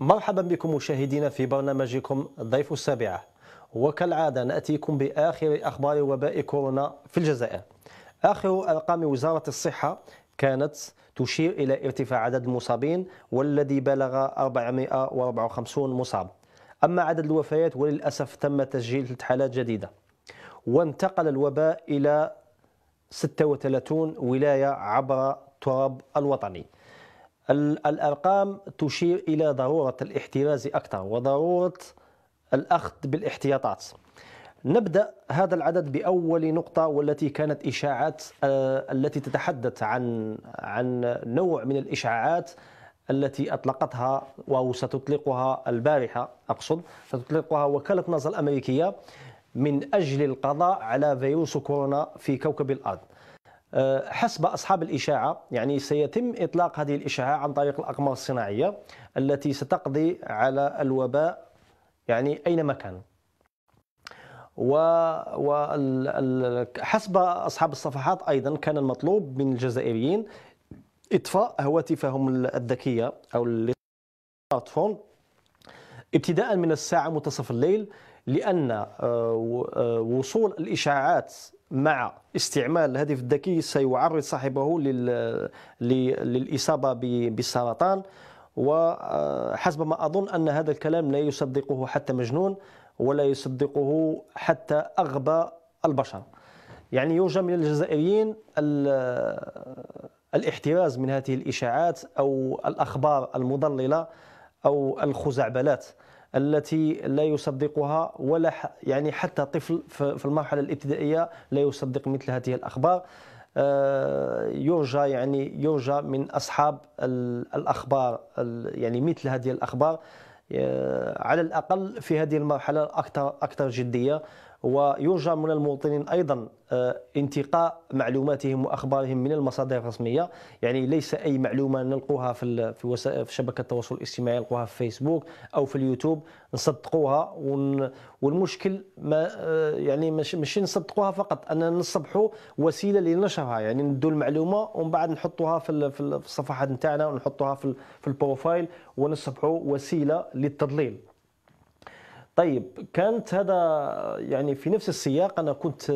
مرحبا بكم مشاهدينا في برنامجكم ضيف السابعة وكالعادة نأتيكم بآخر أخبار وباء كورونا في الجزائر آخر أرقام وزارة الصحة كانت تشير إلى ارتفاع عدد المصابين والذي بلغ 454 مصاب أما عدد الوفيات وللأسف تم تسجيل ثلاث حالات جديدة وانتقل الوباء إلى 36 ولاية عبر التراب الوطني الأرقام تشير إلى ضرورة الاحتراز أكثر وضرورة الأخذ بالاحتياطات نبدأ هذا العدد بأول نقطة والتي كانت إشاعات آه، التي تتحدث عن عن نوع من الإشاعات التي أطلقتها أو ستطلقها البارحة أقصد ستطلقها وكالة نظر الأمريكية من أجل القضاء على فيروس كورونا في كوكب الأرض أه، حسب أصحاب الإشاعة يعني سيتم إطلاق هذه الإشاعة عن طريق الأقمار الصناعية التي ستقضي على الوباء يعني أينما كان وحسب أصحاب الصفحات أيضا كان المطلوب من الجزائريين إطفاء هواتفهم الذكية أو السمارت فون ابتداء من الساعة منتصف الليل لأن أه، أه، وصول الإشاعات مع استعمال الهاتف الذكي سيعرض صاحبه للإصابة بالسرطان وحسب ما أظن أن هذا الكلام لا يصدقه حتى مجنون ولا يصدقه حتى أغبى البشر يعني يرجى من الجزائريين الاحتراز من هذه الإشاعات أو الأخبار المضللة أو الخزعبلات التي لا يصدقها ولا يعني حتى طفل في المرحله الابتدائيه لا يصدق مثل هذه الاخبار آه، يرجى يعني يرجى من اصحاب الاخبار يعني مثل هذه الاخبار آه، على الاقل في هذه المرحله اكثر اكثر جديه ويرجى من المواطنين ايضا آه، انتقاء معلوماتهم واخبارهم من المصادر الرسميه يعني ليس اي معلومه نلقوها في في شبكه التواصل الاجتماعي نلقوها في فيسبوك او في اليوتيوب نصدقوها والمشكل ما آه، يعني ماشي نصدقوها فقط اننا نصبحوا وسيله لنشرها يعني ندوا المعلومه ومن بعد نحطوها في في الصفحات نتاعنا ونحطوها في البروفايل ونصبحوا وسيله للتضليل طيب كانت هذا يعني في نفس السياق انا كنت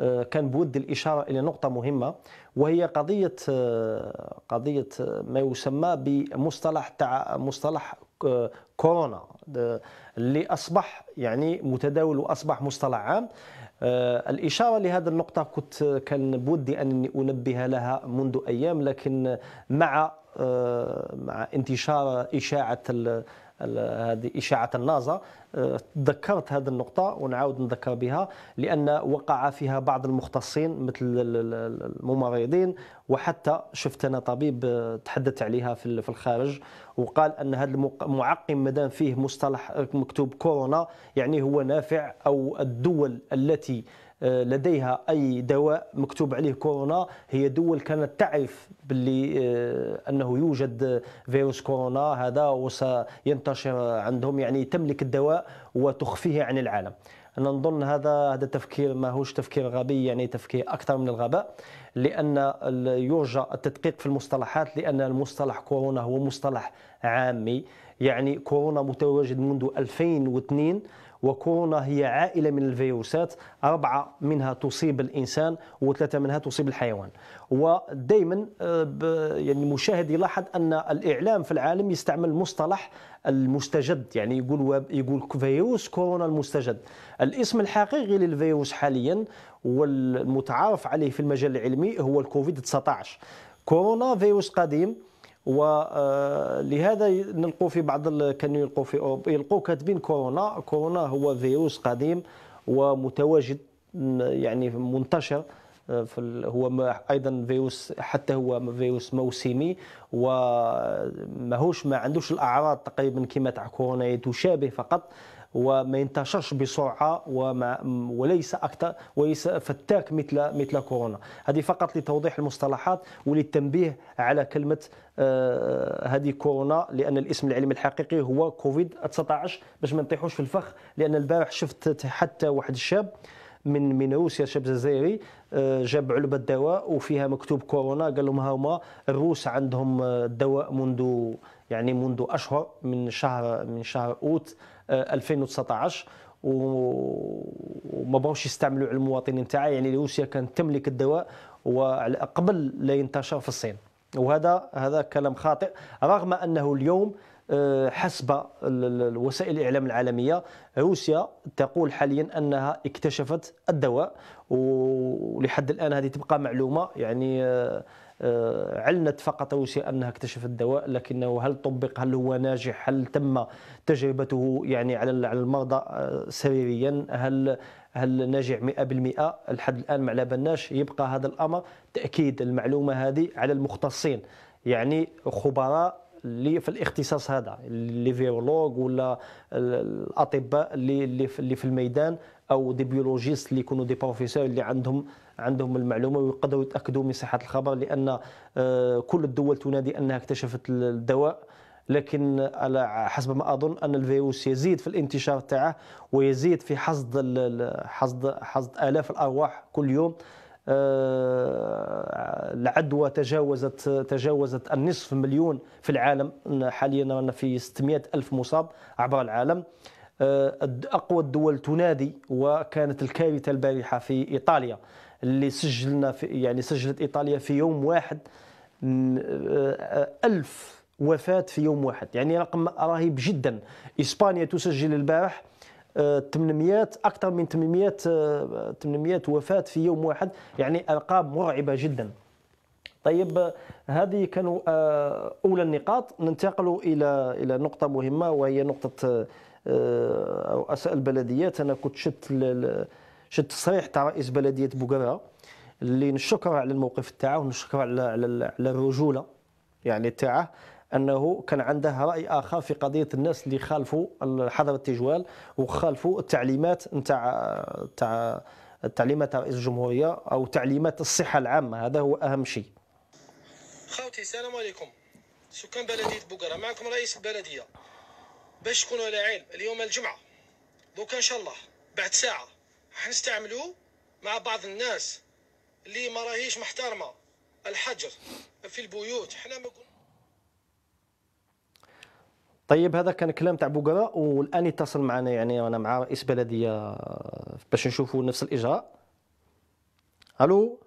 آه، كان بود الاشاره الى نقطه مهمه وهي قضيه آه، قضيه آه، ما يسمى بمصطلح تع... مصطلح كورونا اللي اصبح يعني متداول واصبح مصطلح عام الإشارة لهذه النقطة كنت كان بودي أنني أنبه لها منذ أيام لكن مع مع انتشار إشاعة هذه إشاعة النازا تذكرت هذه النقطة ونعاود نذكر بها لأن وقع فيها بعض المختصين مثل الممرضين وحتى شفت أنا طبيب تحدث عليها في الخارج وقال أن هذا المعقم مدام فيه مصطلح مكتوب كورونا يعني هو نافع أو الدول التي آه، لديها اي دواء مكتوب عليه كورونا هي دول كانت تعرف باللي آه، انه يوجد فيروس كورونا هذا وسينتشر عندهم يعني تملك الدواء وتخفيه عن العالم انا نظن هذا هذا التفكير ماهوش تفكير غبي يعني تفكير اكثر من الغباء لان يرجى التدقيق في المصطلحات لان المصطلح كورونا هو مصطلح عامي يعني كورونا متواجد منذ 2002 وكورونا هي عائلة من الفيروسات أربعة منها تصيب الإنسان وثلاثة منها تصيب الحيوان ودائما آه، يعني المشاهد يلاحظ أن الإعلام في العالم يستعمل مصطلح المستجد يعني يقول يقول فيروس كورونا المستجد الاسم الحقيقي للفيروس حاليا والمتعارف عليه في المجال العلمي هو الكوفيد 19 كورونا فيروس قديم ولهذا آه، نلقوا في بعض كانوا يلقوا في أوروبا يلقوا كاتبين كورونا كورونا هو فيروس قديم ومتواجد يعني منتشر آه، في هو ايضا فيروس حتى هو فيروس موسمي وماهوش ما عندوش الاعراض تقريبا كما تاع كورونا تشابه فقط وما ينتشرش بسرعه وما وليس اكثر وليس فتاك مثل مثل كورونا هذه فقط لتوضيح المصطلحات وللتنبيه على كلمه آه، هذه كورونا لان الاسم العلمي الحقيقي هو كوفيد 19 باش ما نطيحوش في الفخ لان البارح شفت حتى واحد الشاب من من يا شاب جزائري آه، جاب علبه دواء وفيها مكتوب كورونا قال لهم ها هما الروس عندهم الدواء آه، منذ يعني منذ اشهر من شهر من شهر اوت 2019 آه، وما بغاوش يستعملوا على المواطنين تاعها يعني روسيا كانت تملك الدواء قبل لا ينتشر في الصين وهذا هذا كلام خاطئ رغم انه اليوم حسب وسائل الاعلام العالميه روسيا تقول حاليا انها اكتشفت الدواء ولحد الان هذه تبقى معلومه يعني آه، آه، علنت فقط روسيا انها اكتشفت الدواء لكنه هل طبق هل هو ناجح هل تم تجربته يعني على المرضى آه، سريريا هل هل ناجع 100% لحد الان ما على بالناش يبقى هذا الامر تاكيد المعلومه هذه على المختصين يعني خبراء اللي في الاختصاص هذا اللي فيرولوج ولا الاطباء اللي اللي في الميدان او دي بيولوجيست اللي يكونوا دي بروفيسور اللي عندهم عندهم المعلومه ويقدروا يتاكدوا من صحه الخبر لان آه، كل الدول تنادي انها اكتشفت الدواء لكن على حسب ما اظن ان الفيروس يزيد في الانتشار تاعه ويزيد في حصد حصد حصد الاف الارواح كل يوم آه، العدوى تجاوزت تجاوزت النصف مليون في العالم حاليا رانا في 600 ألف مصاب عبر العالم آه، أقوى الدول تنادي وكانت الكارثة البارحة في إيطاليا اللي سجلنا في يعني سجلت إيطاليا في يوم واحد آه، ألف وفاة في يوم واحد يعني رقم رهيب جدا إسبانيا تسجل البارح 800 اكثر من 800 800 وفاه في يوم واحد يعني ارقام مرعبه جدا طيب هذه كانوا آه، اولى النقاط ننتقل الى الى نقطه مهمه وهي نقطه رؤساء آه، البلديات انا كنت شت شت تصريح تاع رئيس بلديه بوكرا اللي نشكر على الموقف تاعه ونشكر على على الرجوله يعني تاعه انه كان عنده راي اخر في قضيه الناس اللي خالفوا حظر التجوال وخالفوا التعليمات نتاع نتاع تعليمات رئيس الجمهوريه او تعليمات الصحه العامه هذا هو اهم شيء خوتي السلام عليكم سكان بلديه بوكره معكم رئيس البلديه باش تكونوا على علم اليوم الجمعه دوكا ان شاء الله بعد ساعه حنستعملوا مع بعض الناس اللي ما راهيش محترمه الحجر في البيوت حنا ما كنا طيب هذا كان كلام تاع بوقرة والان اتصل معنا يعني انا مع رئيس بلديه باش نشوفوا نفس الاجراء الو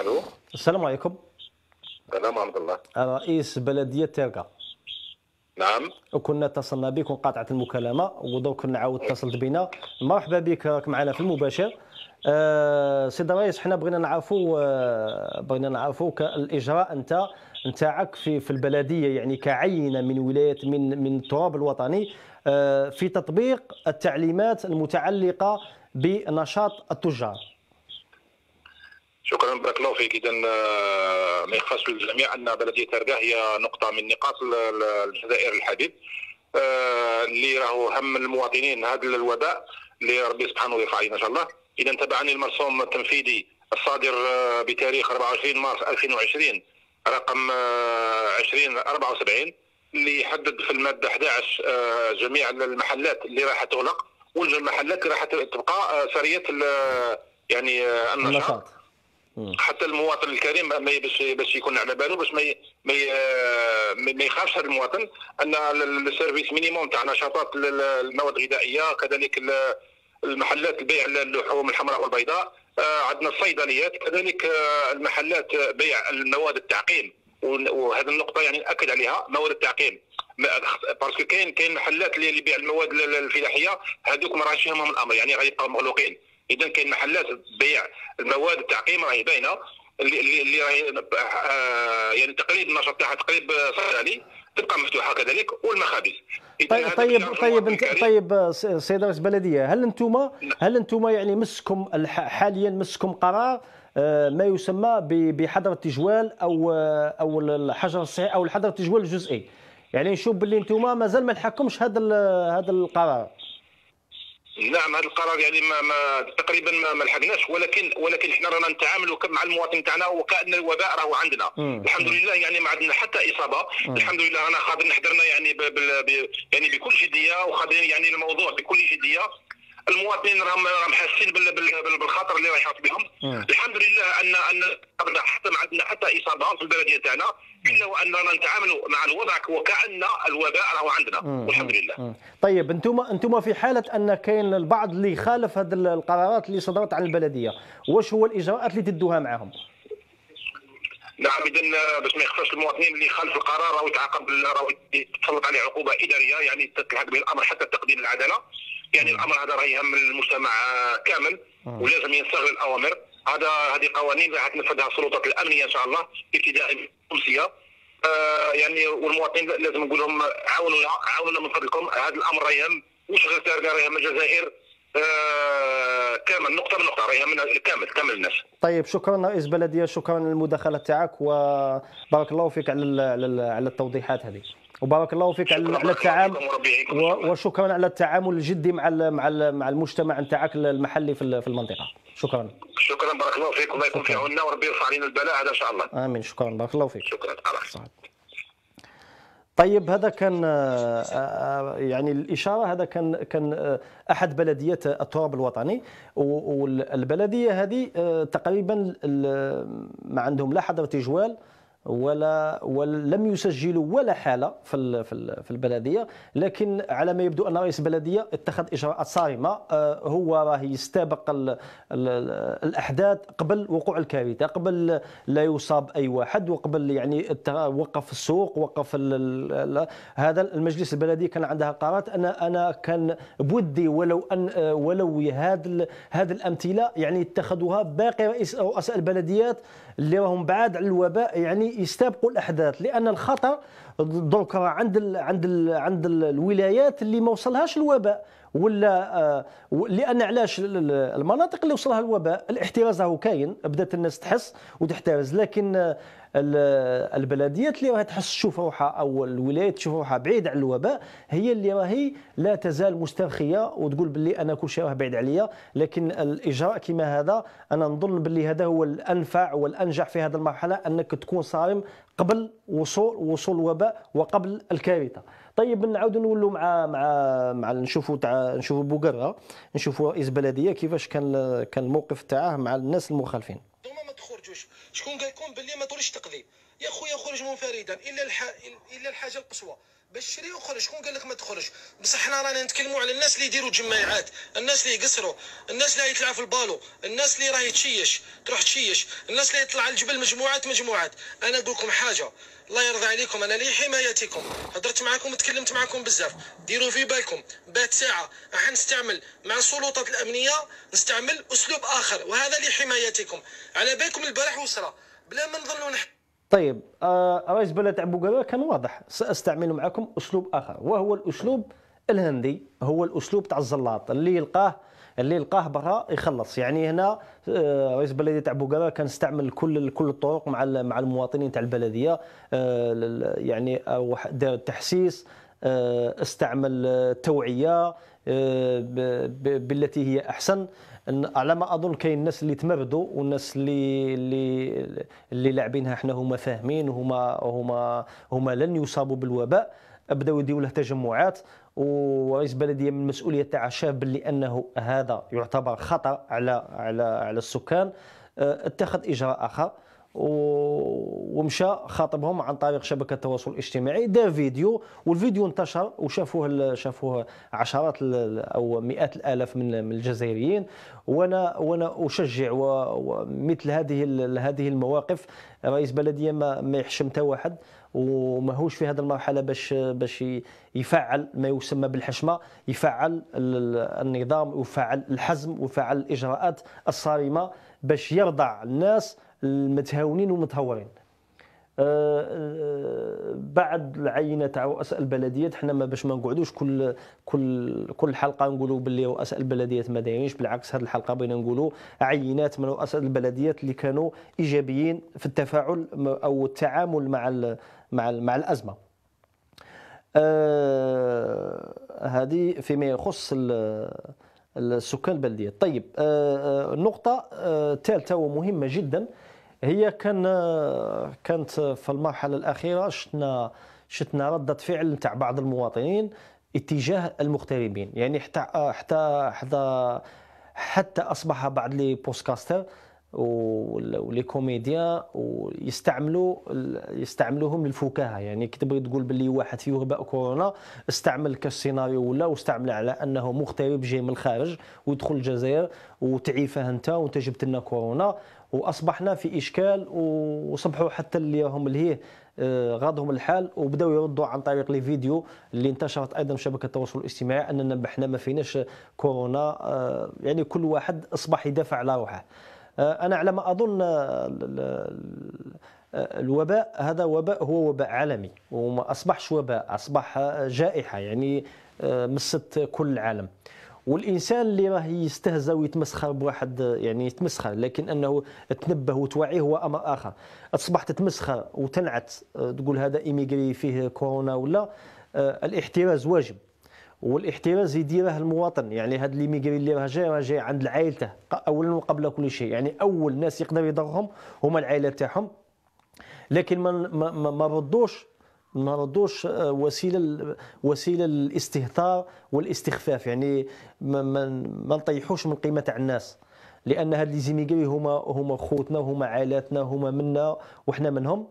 الو السلام عليكم السلام ورحمه الله رئيس بلديه تيركا نعم وكنا اتصلنا بك وانقطعت المكالمه ودوك نعاود اتصلت بنا مرحبا بك راك معنا في المباشر أه سيد الرئيس حنا بغينا نعرفوا أه بغينا نعرفوا الاجراء انت نتاعك في في البلديه يعني كعينه من ولايه من من التراب الوطني آه، في تطبيق التعليمات المتعلقه بنشاط التجار شكرا بارك الله فيك اذا آه، ما يخفاش الجميع ان بلديه ترقه هي نقطه من نقاط الجزائر الحديد آه، اللي راهو هم المواطنين هذا الوباء اللي ربي سبحانه يرفع ان شاء الله اذا تبعني المرسوم التنفيذي الصادر بتاريخ 24 مارس 2020 رقم 2074 اللي يحدد في الماده 11 آه، جميع المحلات اللي راح تغلق وجه المحلات اللي راح تبقى آه، ساريه آه، يعني النشاط حتى المواطن الكريم ما باش باش يكون على باله باش ما ما ما يخافش هذا المواطن ان السيرفيس مينيموم تاع نشاطات المواد الغذائيه كذلك المحلات البيع للحوم الحمراء والبيضاء آه، عندنا الصيدليات كذلك آه، المحلات بيع المواد التعقيم وهذه النقطه يعني ناكد عليها مواد التعقيم باسكو كاين كاين محلات اللي بيع المواد الفلاحيه هذوك ما راهش يهمهم الامر يعني غيبقاو مغلوقين اذا كاين محلات بيع المواد التعقيم راهي باينه اللي اللي راهي آه، يعني تقريب النشاط تاعها تقريب صيدلي تبقى مفتوحه كذلك والمخابز طيب طيب طيب انت طيب سيد رئيس البلديه هل انتم هل انتم يعني مسكم حاليا مسكم قرار آه، ما يسمى بحظر التجوال او او الحجر الصحي او الحظر التجوال الجزئي يعني نشوف باللي انتم مازال ما لحقكمش هذا هذا القرار نعم هذا القرار يعني ما, ما تقريبا ما, ما لحقناش ولكن ولكن احنا رانا نتعاملوا مع المواطن تاعنا وكان الوباء راهو عندنا مم. الحمد لله يعني ما عندنا حتى اصابه مم. الحمد لله رانا خاضرين حضرنا يعني ب ب يعني بكل جديه وخاضرين يعني الموضوع بكل جديه المواطنين راهم راهم حاسين بالخطر اللي رايح بهم الحمد لله ان ان حتى ما عندنا حتى اصابه في البلديه تاعنا الا واننا نتعاملوا مع الوضع وكان الوباء راهو عندنا والحمد لله. طيب انتم انتم في حاله ان كاين البعض اللي خالف هذه القرارات اللي صدرت عن البلديه، واش هو الاجراءات اللي تدوها معهم؟ نعم اذا باش ما يخفاش المواطنين اللي خالف القرار راهو يتعاقب راهو يتسلط عليه عقوبه اداريه يعني تلحق به الامر حتى تقديم العداله يعني الامر هذا راه يهم المجتمع كامل آه. ولازم يستغل الاوامر هذا هذه قوانين راح تنفذها السلطات الامنيه ان شاء الله ابتداء التونسيه آه يعني والمواطنين لازم نقول لهم عاونونا عاونونا من فضلكم هذا الامر راه يهم مش غير سارقه راه يهم الجزائر آه، كامل نقطه من نقطه راه من كامل كامل الناس طيب شكرا رئيس بلديه شكرا للمداخله تاعك وبارك الله فيك على على التوضيحات هذه وبارك الله فيك على التعامل وشكرا على التعامل الجدي مع مع مع المجتمع نتاعك المحلي في المنطقه شكرا شكرا بارك الله فيك الله يكون في عوننا وربي يرفع علينا البلاء هذا ان شاء الله امين شكرا بارك الله فيك شكرا على طيب هذا كان آه، آه، يعني الاشاره هذا كان كان آه، احد بلديات التراب الوطني والبلديه هذه تقريبا ما عندهم لا حضره جوال ولا, ولم يسجلوا ولا حاله في في البلديه لكن على ما يبدو ان رئيس البلديه اتخذ اجراءات صارمه آه، هو راه يستبق الاحداث قبل وقوع الكارثه قبل لا يصاب اي واحد وقبل يعني وقف السوق وقف هذا المجلس البلدي كان عندها قرارات انا انا كان بودي ولو ان آه، ولو هذا هذه الامثله يعني اتخذوها باقي رئيس رؤساء البلديات اللي راهم بعاد على الوباء يعني يستبقوا الاحداث لان الخطر دونك عند الـ عند الـ عند الولايات اللي ما وصلهاش الوباء ولا آه، لان علاش المناطق اللي وصلها الوباء الاحتراز راهو كاين بدات الناس تحس وتحترز لكن آه، البلديات اللي راهي تحس تشوف روحها او الولايات تشوف روحها بعيد عن الوباء هي اللي راهي لا تزال مسترخيه وتقول باللي انا كل شيء راه بعيد عليا لكن الاجراء كما هذا انا نظن باللي هذا هو الانفع والانجح في هذه المرحله انك تكون صارم قبل وصول وصول الوباء وقبل الكارثه طيب نعاودوا نولوا مع مع مع نشوفوا تاع نشوفوا بوقره نشوفوا رئيس بلديه كيفاش كان كان الموقف تاعه مع الناس المخالفين هما ما تخرجوش شكون قال لكم باللي ما تقضي يا خويا خرج منفردا الا الح... الا الحاجه القصوى باش شري وخرج شكون قال لك ما تخرج بصح حنا رانا نتكلموا على الناس اللي يديروا جماعات الناس اللي يقصروا الناس اللي يطلع في البالو الناس اللي راهي تشيش تروح تشيش الناس اللي يطلع على الجبل مجموعات مجموعات انا نقول لكم حاجه الله يرضى عليكم انا لي حمايتكم هضرت معكم وتكلمت معكم بزاف ديروا في بالكم بات ساعه راح نستعمل مع السلطات الامنيه نستعمل اسلوب اخر وهذا لحمايتكم على بالكم البارح وصرا بلا ما نظلوا نحكي طيب آه، رئيس بلد ابو قبا كان واضح ساستعمل معكم اسلوب اخر وهو الاسلوب الهندي هو الاسلوب تاع الزلاط اللي يلقاه اللي يلقاه برا يخلص يعني هنا آه، رئيس بلديه تاع بوغارا كان استعمل كل كل الطرق مع مع المواطنين تاع البلديه آه، يعني دار التحسيس استعمل توعيه بالتي هي احسن على ما اظن كاين الناس اللي تمردوا والناس اللي اللي اللي لاعبينها حنا هما فاهمين وهما هما هما لن يصابوا بالوباء بداو يديروا له تجمعات ورئيس البلديه من المسؤوليه تاعها شاف باللي انه هذا يعتبر خطا على على على السكان أه، اتخذ اجراء اخر ومشى خاطبهم عن طريق شبكه التواصل الاجتماعي دار فيديو والفيديو انتشر وشافوه شافوه عشرات او مئات الالاف من الجزائريين وانا وانا اشجع ومثل هذه هذه المواقف رئيس بلديه ما, ما يحشم حتى واحد وماهوش في هذه المرحله باش باش يفعل ما يسمى بالحشمه يفعل النظام ويفعل الحزم ويفعل الاجراءات الصارمه باش يرضع الناس المتهاونين والمتهورين أه، أه، بعد العينه تاع رؤساء البلديات حنا ما باش ما نقعدوش كل كل كل حلقه نقولوا باللي رؤساء البلديات ما دايرينش بالعكس هذه الحلقه بغينا نقولوا عينات من رؤساء البلديات اللي كانوا ايجابيين في التفاعل او التعامل مع الـ مع الـ مع الازمه أه هذه فيما يخص السكان البلديات طيب أه النقطه آه, أه، ومهمه جدا هي كان كانت في المرحله الاخيره شفنا شفنا رده فعل نتاع بعض المواطنين اتجاه المغتربين يعني حتى حتى حتى حتى اصبح بعض لي بودكاستر ولي كوميديا ويستعملوا يستعملوهم للفكاهه يعني كي تبغي تقول باللي واحد فيه وباء كورونا استعمل كالسيناريو ولا واستعمل على انه مغترب جاي من الخارج ويدخل الجزائر وتعيفه انت وانت جبت لنا كورونا واصبحنا في اشكال وصبحوا حتى اللي هم اللي آه، غاضهم الحال وبداوا يردوا عن طريق لي فيديو اللي انتشرت ايضا في شبكه التواصل الاجتماعي اننا احنا ما فيناش كورونا آه، يعني كل واحد اصبح يدافع على روحه آه، انا على ما اظن الوباء هذا وباء هو وباء عالمي وما اصبحش وباء اصبح جائحه يعني مست كل العالم والانسان اللي راه يستهزى ويتمسخر بواحد يعني يتمسخر لكن انه تنبه وتوعيه هو امر اخر اصبح تتمسخر وتنعت آه، تقول هذا ايميغري فيه كورونا ولا آه، الاحتراز واجب والاحتراز يديره المواطن يعني هذا ليميغري اللي راه جاي راه جاي عند عائلته اولا وقبل كل شيء يعني اول ناس يقدر يضرهم هما العائله تاعهم لكن ما ما ردوش ما ردوش آه، وسيله وسيله للاستهتار والاستخفاف يعني ما, ما, نطيحوش من قيمه تاع الناس لان هاد لي زيميغري هما هما خوتنا هما عائلاتنا هما منا وحنا منهم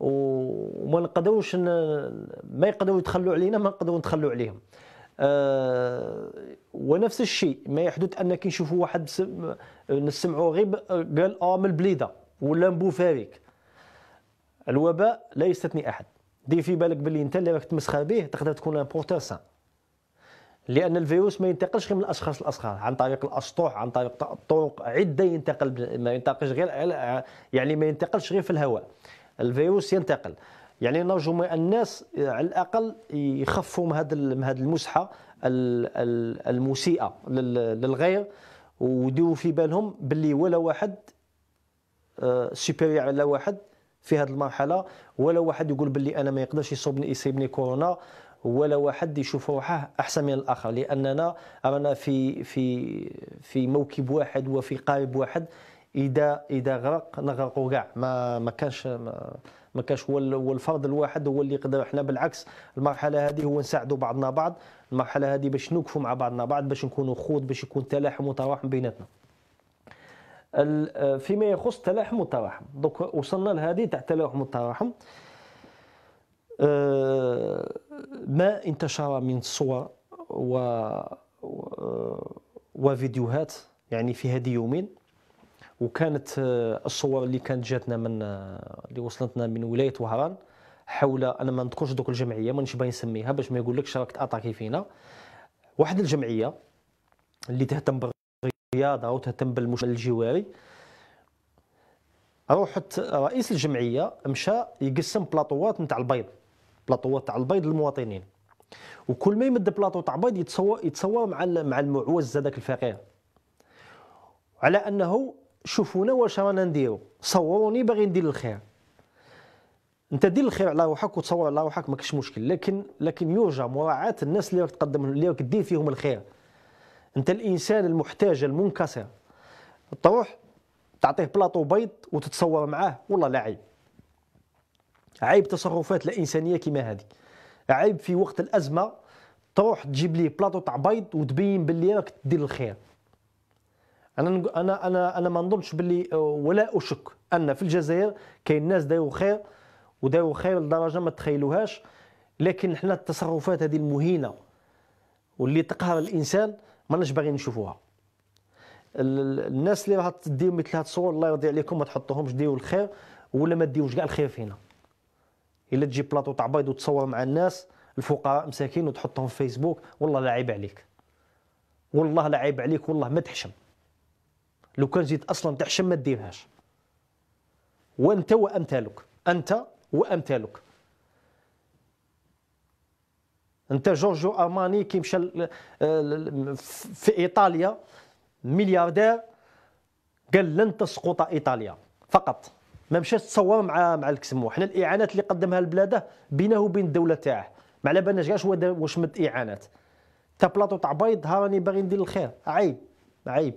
وما نقدروش ما يقدروا يتخلوا علينا ما نقدروا نتخلوا عليهم آه ونفس الشيء ما يحدث ان كي نشوفوا واحد نسمعوا غير قال اه من البليده ولا من بوفاريك الوباء لا يستثني احد دي في بالك باللي انت اللي راك تمسخر به تقدر تكون ان بورتور سان لان الفيروس ما ينتقلش غير من الاشخاص الاصغر عن طريق الاسطوح عن طريق طرق عده ينتقل ما ينتقلش غير يعني ما ينتقلش غير في الهواء الفيروس ينتقل يعني نرجو من الناس على الاقل يخفوا من هذا من هذه المسحه المسيئه للغير وديو في بالهم باللي ولا واحد سوبيريور آه، على واحد في هذه المرحله ولا واحد يقول باللي انا ما يقدرش يصوبني يصيبني كورونا ولا واحد يشوف روحه احسن من الاخر لاننا رانا في في في موكب واحد وفي قارب واحد اذا اذا غرق نغرقوا كاع ما ما كانش ما, ما كانش هو الفرد الواحد هو اللي يقدر احنا بالعكس المرحله هذه هو نساعدوا بعضنا بعض المرحله هذه باش نوقفوا مع بعضنا بعض باش نكونوا خوض باش يكون تلاحم وتراحم بيناتنا آه، فيما يخص تلاحم والتراحم دوك وصلنا لهذه تاع التلاحم والتراحم آه، ما انتشر من صور و وفيديوهات يعني في هذه يومين وكانت آه، الصور اللي كانت جاتنا من اللي وصلتنا من ولايه وهران حول انا ما نذكرش دوك الجمعيه مانيش باغي نسميها باش ما يقولكش راك تاتاكي فينا واحد الجمعيه اللي تهتم الرياضه تهتم بالمجتمع الجواري روحت رئيس الجمعيه مشى يقسم بلاطوات نتاع البيض بلاطوات تاع البيض للمواطنين وكل ما يمد بلاطو تاع بيض يتصور يتصور مع مع المعوز هذاك الفقير على انه شوفونا واش رانا نديرو صوروني باغي ندير الخير انت دير الخير على روحك وتصور على روحك ما مشكل لكن لكن يرجى مراعاه الناس اللي راك تقدم اللي راك دير فيهم الخير انت الانسان المحتاج المنكسر تروح تعطيه بلاطو بيض وتتصور معاه والله لا عيب عيب تصرفات لا انسانيه كما هذه عيب في وقت الازمه تروح تجيب ليه بلاطو تاع بيض وتبين باللي راك تدير الخير انا انا انا انا ما نظنش باللي آه، ولا اشك ان في الجزائر كاين ناس داروا خير وداروا خير لدرجه ما تخيلوهاش لكن حنا التصرفات هذه المهينه واللي تقهر الانسان ماناش باغيين نشوفوها الناس اللي راه تديو مثل هاد الصور الله يرضي عليكم ما تحطوهمش ديو الخير ولا ما ديوش كاع الخير فينا الا تجيب بلاطو تاع بيض وتصور مع الناس الفقراء مساكين وتحطهم في فيسبوك والله لا عيب عليك والله لا عيب عليك والله ما تحشم لو كان جيت اصلا تحشم ما ديرهاش وانت وامثالك انت وامثالك انت جورجو ارماني كي مشى في ايطاليا ملياردير قال لن تسقط ايطاليا فقط ما مشاش تصور مع مع الكسمو حنا الاعانات اللي قدمها لبلاده بينه وبين الدوله تاعه ما على بالناش كاش واش مد اعانات تا بلاطو تاع بيض ها راني باغي ندير الخير عيب عيب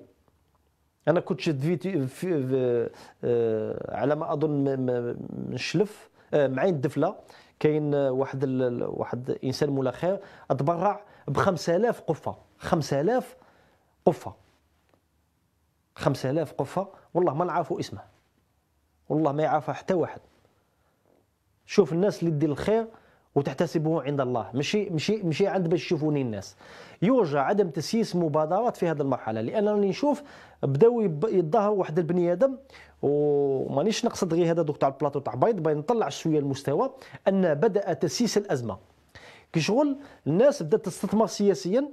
انا كنت شد في, في في, آه، على ما اظن من شلف آه، معين الدفله كاين واحد ال... واحد انسان مولا خير تبرع ب 5000 قفه 5000 قفه 5000 قفه والله ما نعرفوا اسمه والله ما يعرفها حتى واحد شوف الناس اللي دير الخير وتحتسبه عند الله مشي مشي مشي عند باش يشوفوني الناس يرجى عدم تسييس مبادرات في هذه المرحله لان راني نشوف بداو يتظاهر واحد البني ادم ومانيش نقصد غير هذا دوك تاع البلاطو تاع بيض باين نطلع شويه المستوى ان بدا تسييس الازمه كي شغل الناس بدات تستثمر سياسيا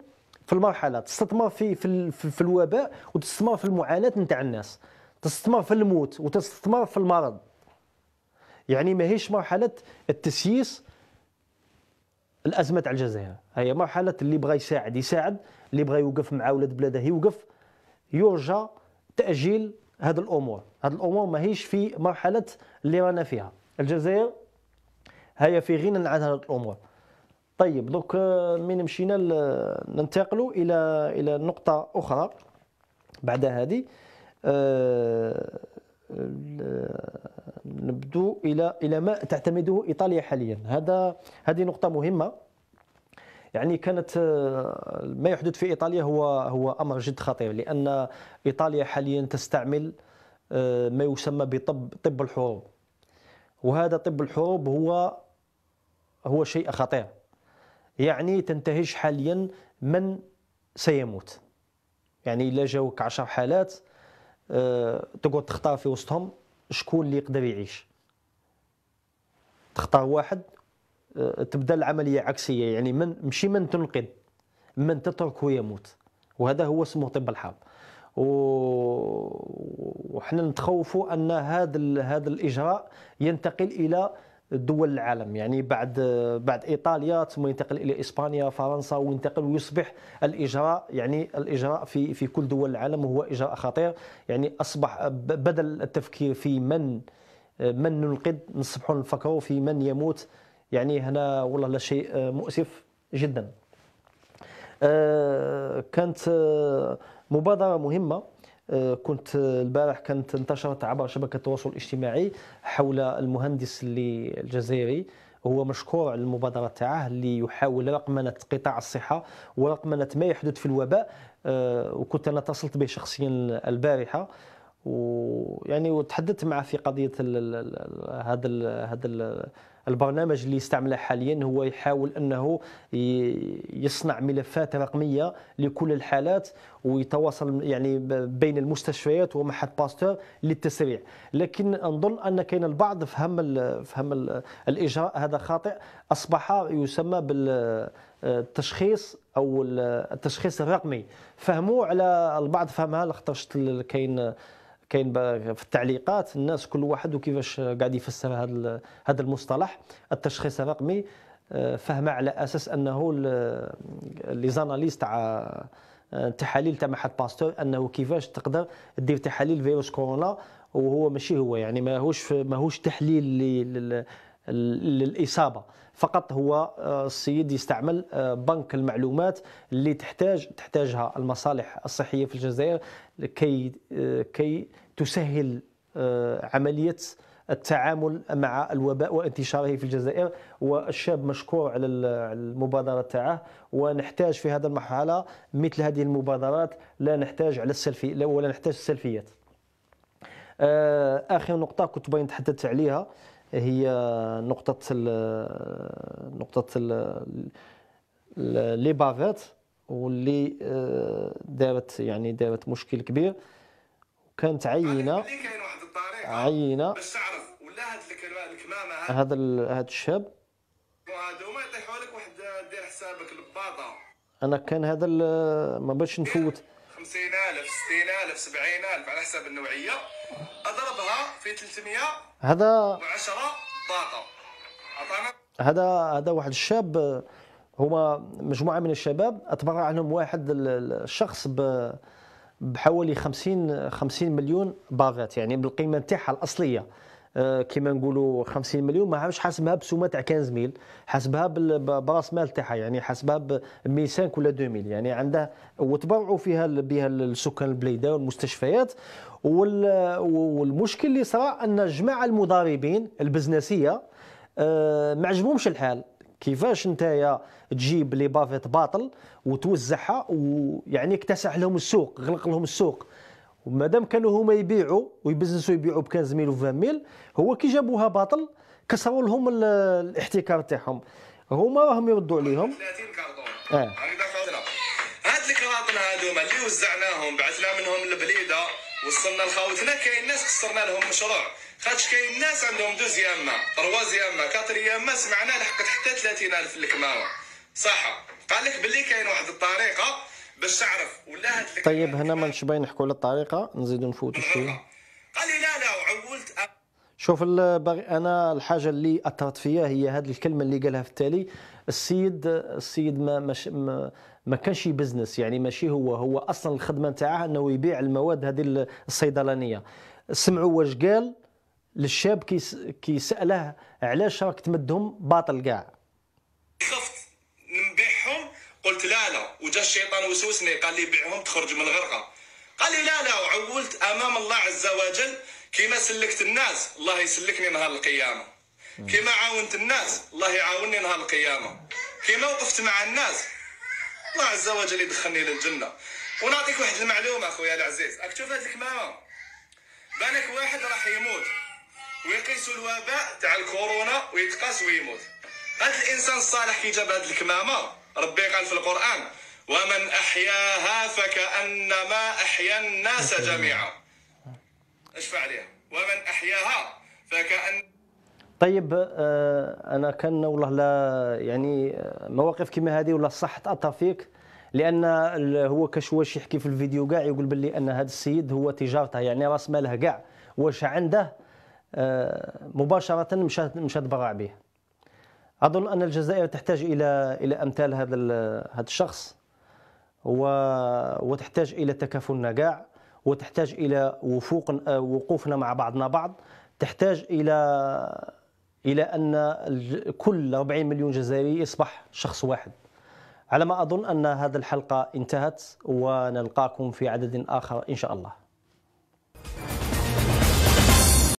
في المرحله تستثمر في في, في الوباء وتستثمر في المعاناه نتاع الناس تستثمر في الموت وتستثمر في المرض يعني ماهيش مرحله التسييس الازمه تاع الجزائر هي مرحله اللي بغى يساعد يساعد اللي بغى يوقف مع ولاد بلاده يوقف يرجى تاجيل هاد الامور هاد الامور ماهيش في مرحله اللي رانا فيها الجزائر هي في غنى عن هاد الامور طيب دوك آه، من مشينا ننتقلوا الى الى نقطه اخرى بعد هذه نبدو الى الى ما تعتمده ايطاليا حاليا هذا هذه نقطه مهمه يعني كانت ما يحدث في ايطاليا هو هو امر جد خطير لان ايطاليا حاليا تستعمل آه، ما يسمى بطب طب الحروب وهذا طب الحروب هو هو شيء خطير يعني تنتهج حاليا من سيموت يعني إلا جاوك 10 حالات تقعد تختار في وسطهم شكون اللي يقدر يعيش تختار واحد آه، تبدا العمليه عكسيه يعني من مشي من تنقذ من تتركه يموت وهذا هو اسمه طب الحرب وحنا نتخوفوا ان هذا هذا الاجراء ينتقل الى دول العالم يعني بعد بعد ايطاليا ثم ينتقل الى اسبانيا فرنسا وينتقل ويصبح الاجراء يعني الاجراء في في كل دول العالم هو اجراء خطير يعني اصبح بدل التفكير في من من ننقذ نصبحوا نفكروا في من يموت يعني هنا والله لا شيء آه، مؤسف جدا آه، كانت آه، مبادره مهمه آه، كنت آه، البارح كانت انتشرت عبر شبكه التواصل الاجتماعي حول المهندس اللي الجزائري هو مشكور على المبادره تاعه اللي يحاول رقمنه قطاع الصحه ورقمنه ما يحدث في الوباء آه، وكنت انا اتصلت به شخصيا البارحه ويعني وتحدثت معه في قضيه هذا هذا البرنامج اللي يستعمله حاليا هو يحاول انه يصنع ملفات رقميه لكل الحالات ويتواصل يعني بين المستشفيات ومعهد باستور للتسريع لكن نظن ان كاين البعض فهم فهم الاجراء هذا خاطئ اصبح يسمى بالتشخيص او التشخيص الرقمي فهموا على البعض فهمها لخطرش كاين كاين في التعليقات الناس كل واحد وكيفاش قاعد يفسر هذا هذا المصطلح التشخيص الرقمي آه، فهم على اساس انه لي زاناليز تاع آه، التحاليل تاع محل باستور انه كيفاش تقدر دير تحاليل فيروس كورونا وهو ماشي هو يعني ماهوش ماهوش تحليل للاصابه فقط هو آه، السيد يستعمل آه، بنك المعلومات اللي تحتاج تحتاجها المصالح الصحيه في الجزائر كي آه، كي تسهل عمليه التعامل مع الوباء وانتشاره في الجزائر والشاب مشكور على المبادره تاعه ونحتاج في هذا المرحله مثل هذه المبادرات لا نحتاج على السلفي ولا نحتاج السلفيات اخر نقطه كنت باغي نتحدث عليها هي نقطه الـ نقطه لي بافات واللي آه، دارت يعني دارت مشكل كبير وكانت عينه عينه هذا هذا الشاب وهذا هما يطيحوا لك واحد دير حسابك الباطه انا كان هذا ما باش نفوت ألف ألف سبعين ألف على حسب النوعيه اضربها في 300 هذا وعشرة 10 طاقه عطانا هذا هذا واحد الشاب هما مجموعه من الشباب اتبرع عنهم واحد الشخص ب بحوالي 50 50 مليون باغات يعني بالقيمه نتاعها الاصليه آه، كما نقولوا 50 مليون ما عادش حاسبها بسومه تاع 15 ميل حاسبها براس مال تاعها يعني حاسبها ب 500 ولا 2000 يعني عندها وتبرعوا فيها بها السكان البليده والمستشفيات والمشكل اللي صرا ان جماعه المضاربين البزنسيه آه، ما عجبهمش الحال كيفاش يا تجيب لي بافيت باطل وتوزعها ويعني اكتسح لهم السوق غلق لهم السوق ومادام كانوا هما يبيعوا ويبزنسوا يبيعوا ب ميل و 20000 هو كي جابوها باطل كسروا لهم الاحتكار تاعهم هما راهم يردوا عليهم 30 كارطون اه هاد الكراطن هادوما اللي وزعناهم بعثنا منهم البليده وصلنا لخاوتنا كاين ناس كسرنا لهم مشروع خاطش كاين ناس عندهم دوز ياما رواز ياما كاتر ياما سمعنا لحقت حتى 30000 الكماوه صح قال لك باللي كاين واحد الطريقه باش تعرف ولا طيب هنا ما نش باين نحكوا على الطريقه نزيدوا نفوتوا آه. شي قال لي لا لا وعولت شوف انا الحاجه اللي اثرت فيا هي هذه الكلمه اللي قالها في التالي السيد السيد ما مش ما, ما كانش بزنس يعني ماشي هو هو اصلا الخدمه نتاعها انه يبيع المواد هذه الصيدلانيه سمعوا واش قال للشاب كي علاش راك تمدهم باطل كاع وجا الشيطان وسوسني قال لي بيعهم تخرج من الغرقه قال لي لا لا وعولت امام الله عز وجل كما سلكت الناس الله يسلكني نهار القيامه كما عاونت الناس الله يعاونني نهار القيامه كما وقفت مع الناس الله عز وجل يدخلني للجنه ونعطيك واحد المعلومه اخويا العزيز راك تشوف هذه الكمامه بالك واحد راح يموت ويقيس الوباء تاع الكورونا ويتقاس ويموت هذا الانسان الصالح كي جاب هذه الكمامه ربي قال في القران ومن أحياها فكأنما أحيا الناس جميعا اشفع عليها ومن أحياها فكأن طيب آه، انا كان والله لا يعني آه، مواقف كما هذه ولا صح تاثر فيك لان هو كشواش يحكي في الفيديو كاع يقول باللي ان هذا السيد هو تجارته يعني راس ماله كاع واش عنده آه، مباشره مشى مشى تبرع به اظن ان الجزائر تحتاج الى الى امثال هذا هذا الشخص وتحتاج الى تكافلنا كاع وتحتاج الى وفوق آه، وقوفنا مع بعضنا بعض تحتاج الى الى ان كل 40 مليون جزائري يصبح شخص واحد على ما اظن ان هذه الحلقه انتهت ونلقاكم في عدد اخر ان شاء الله